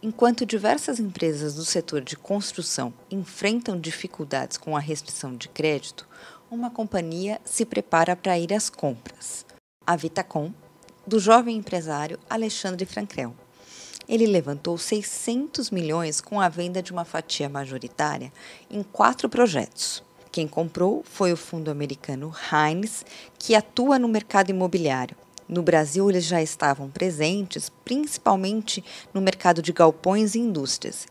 Enquanto diversas empresas do setor de construção enfrentam dificuldades com a restrição de crédito, uma companhia se prepara para ir às compras. A Vitacom, do jovem empresário Alexandre Frankel. Ele levantou 600 milhões com a venda de uma fatia majoritária em quatro projetos. Quem comprou foi o fundo americano Hines, que atua no mercado imobiliário no Brasil, eles já estavam presentes, principalmente no mercado de galpões e indústrias.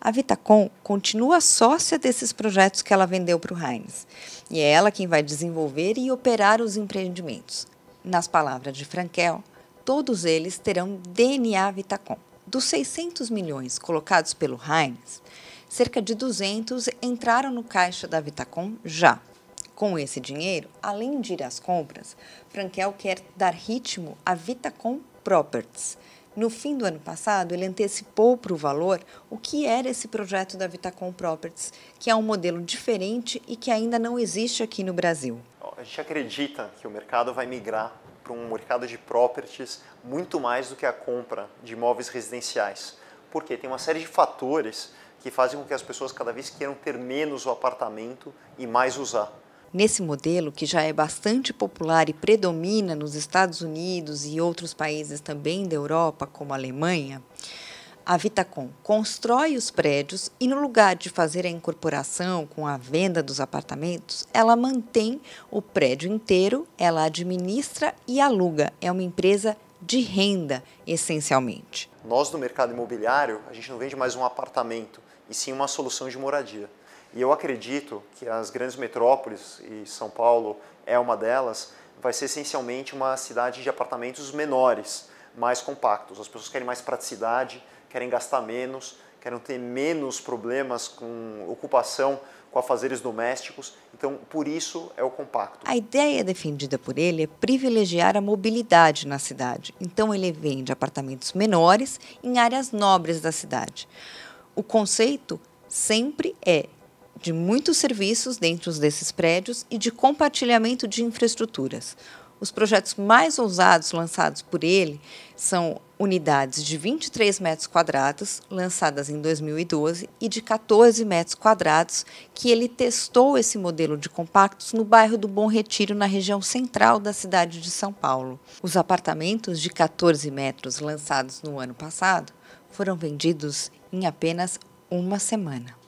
A Vitacom continua sócia desses projetos que ela vendeu para o Heinz. E é ela quem vai desenvolver e operar os empreendimentos. Nas palavras de Frankel, todos eles terão DNA Vitacom. Dos 600 milhões colocados pelo Heinz, cerca de 200 entraram no caixa da Vitacom já. Com esse dinheiro, além de ir às compras, Frankel quer dar ritmo à Vitacom Properties. No fim do ano passado, ele antecipou para o valor o que era esse projeto da Vitacom Properties, que é um modelo diferente e que ainda não existe aqui no Brasil. A gente acredita que o mercado vai migrar para um mercado de properties muito mais do que a compra de imóveis residenciais, porque tem uma série de fatores que fazem com que as pessoas cada vez queiram ter menos o apartamento e mais usar. Nesse modelo, que já é bastante popular e predomina nos Estados Unidos e outros países também da Europa, como a Alemanha, a Vitacom constrói os prédios e, no lugar de fazer a incorporação com a venda dos apartamentos, ela mantém o prédio inteiro, ela administra e aluga. É uma empresa de renda, essencialmente. Nós, no mercado imobiliário, a gente não vende mais um apartamento, e sim uma solução de moradia. E eu acredito que as grandes metrópoles, e São Paulo é uma delas, vai ser essencialmente uma cidade de apartamentos menores, mais compactos. As pessoas querem mais praticidade, querem gastar menos, querem ter menos problemas com ocupação, com afazeres domésticos. Então, por isso é o compacto. A ideia defendida por ele é privilegiar a mobilidade na cidade. Então, ele vende apartamentos menores em áreas nobres da cidade. O conceito sempre é de muitos serviços dentro desses prédios e de compartilhamento de infraestruturas. Os projetos mais ousados lançados por ele são unidades de 23 metros quadrados, lançadas em 2012, e de 14 metros quadrados, que ele testou esse modelo de compactos no bairro do Bom Retiro, na região central da cidade de São Paulo. Os apartamentos de 14 metros lançados no ano passado foram vendidos em apenas uma semana.